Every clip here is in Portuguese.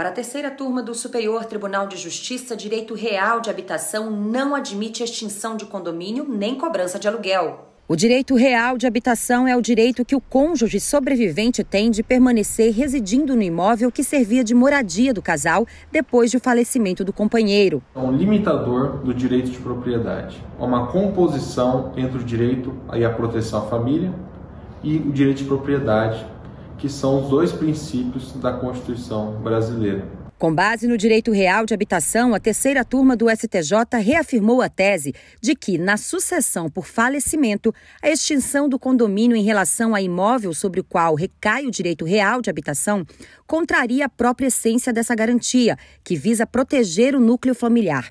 Para a terceira turma do Superior Tribunal de Justiça, direito real de habitação não admite extinção de condomínio nem cobrança de aluguel. O direito real de habitação é o direito que o cônjuge sobrevivente tem de permanecer residindo no imóvel que servia de moradia do casal depois do falecimento do companheiro. É um limitador do direito de propriedade. É uma composição entre o direito e a proteção à família e o direito de propriedade que são os dois princípios da Constituição brasileira. Com base no direito real de habitação, a terceira turma do STJ reafirmou a tese de que, na sucessão por falecimento, a extinção do condomínio em relação a imóvel sobre o qual recai o direito real de habitação contraria a própria essência dessa garantia, que visa proteger o núcleo familiar.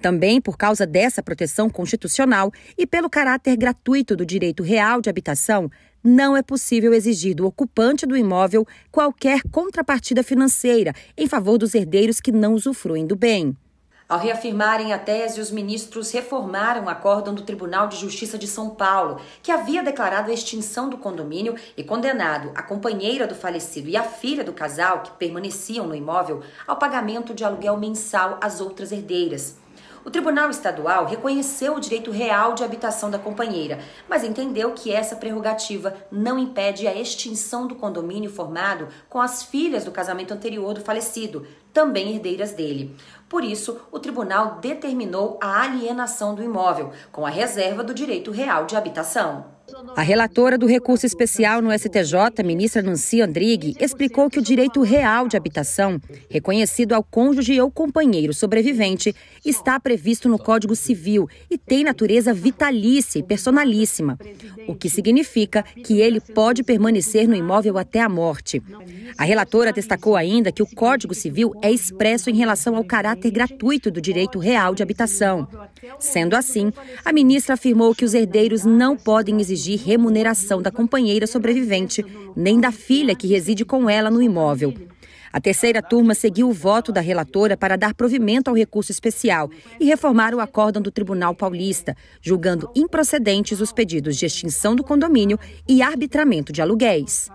Também por causa dessa proteção constitucional e pelo caráter gratuito do direito real de habitação, não é possível exigir do ocupante do imóvel qualquer contrapartida financeira em favor dos herdeiros que não usufruem do bem. Ao reafirmarem a tese, os ministros reformaram o acórdão do Tribunal de Justiça de São Paulo, que havia declarado a extinção do condomínio e condenado a companheira do falecido e a filha do casal, que permaneciam no imóvel, ao pagamento de aluguel mensal às outras herdeiras. O Tribunal Estadual reconheceu o direito real de habitação da companheira, mas entendeu que essa prerrogativa não impede a extinção do condomínio formado com as filhas do casamento anterior do falecido, também herdeiras dele. Por isso, o tribunal determinou a alienação do imóvel, com a reserva do direito real de habitação. A relatora do recurso especial no STJ, ministra Nancy Andrighi, explicou que o direito real de habitação, reconhecido ao cônjuge ou companheiro sobrevivente, está previsto no Código Civil e tem natureza vitalícia e personalíssima, o que significa que ele pode permanecer no imóvel até a morte. A relatora destacou ainda que o Código Civil é expresso em relação ao caráter gratuito do direito real de habitação. Sendo assim, a ministra afirmou que os herdeiros não podem exigir exigir remuneração da companheira sobrevivente, nem da filha que reside com ela no imóvel. A terceira turma seguiu o voto da relatora para dar provimento ao recurso especial e reformar o acórdão do Tribunal Paulista, julgando improcedentes os pedidos de extinção do condomínio e arbitramento de aluguéis.